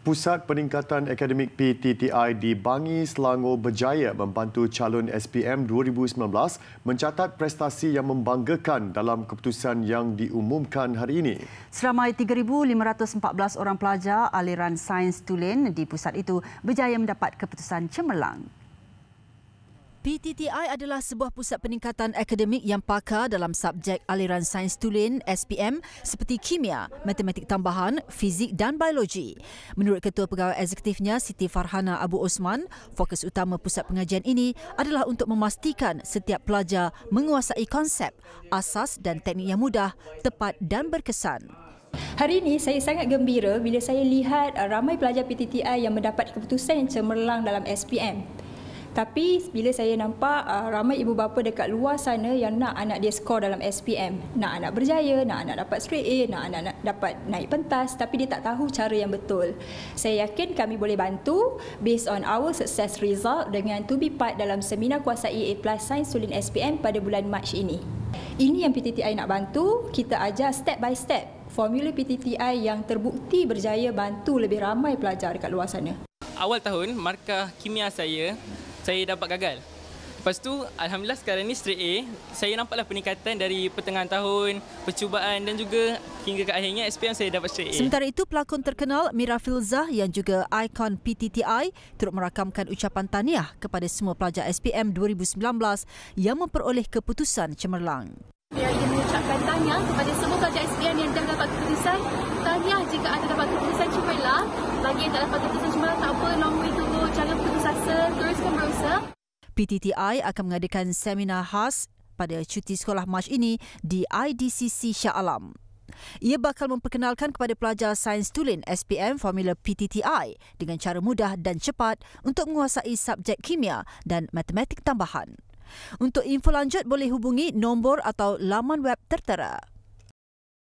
Pusat Peningkatan Akademik PTTI di Bangi, Selangor berjaya membantu calon SPM 2019 mencatat prestasi yang membanggakan dalam keputusan yang diumumkan hari ini. Seramai 3,514 orang pelajar aliran sains tulen di pusat itu berjaya mendapat keputusan cemerlang. PTTI adalah sebuah pusat peningkatan akademik yang pakar dalam subjek aliran sains tulen SPM seperti kimia, matematik tambahan, fizik dan biologi. Menurut Ketua Pegawai Eksekutifnya Siti Farhana Abu Osman, fokus utama pusat pengajian ini adalah untuk memastikan setiap pelajar menguasai konsep, asas dan teknik yang mudah, tepat dan berkesan. Hari ini saya sangat gembira bila saya lihat uh, ramai pelajar PTTI yang mendapat keputusan yang cemerlang dalam SPM. Tapi bila saya nampak uh, ramai ibu bapa dekat luar sana yang nak anak dia skor dalam SPM, nak anak berjaya, nak anak dapat straight A, nak anak dapat naik pentas tapi dia tak tahu cara yang betul. Saya yakin kami boleh bantu based on our success result dengan to be part dalam seminar kuasai e A+ Sains Sulin SPM pada bulan Mac ini. Ini yang PTTI nak bantu, kita ajar step by step formula PTTI yang terbukti berjaya bantu lebih ramai pelajar dekat luar sana. Awal tahun, markah kimia saya saya dapat gagal. Lepas tu, Alhamdulillah sekarang ni straight A. Saya nampaklah peningkatan dari pertengahan tahun, percubaan dan juga hingga ke akhirnya SPM saya dapat straight A. Sementara itu, pelakon terkenal Mira Filzah yang juga ikon PTTI turut merakamkan ucapan tahniah kepada semua pelajar SPM 2019 yang memperoleh keputusan cemerlang. Saya ingin mengucapkan tahniah kepada semua pelajar SPM yang telah dapat keputusan. tanya jika anda dapat keputusan cemerlang. Lagi yang tak dapat keputusan cemerlang, tak apa. Long way to PTTI akan mengadakan seminar khas pada cuti sekolah Mac ini di IDCC Shah Alam. Ia bakal memperkenalkan kepada pelajar sains tulen SPM formula PTTI dengan cara mudah dan cepat untuk menguasai subjek kimia dan matematik tambahan. Untuk info lanjut boleh hubungi nombor atau laman web tertera.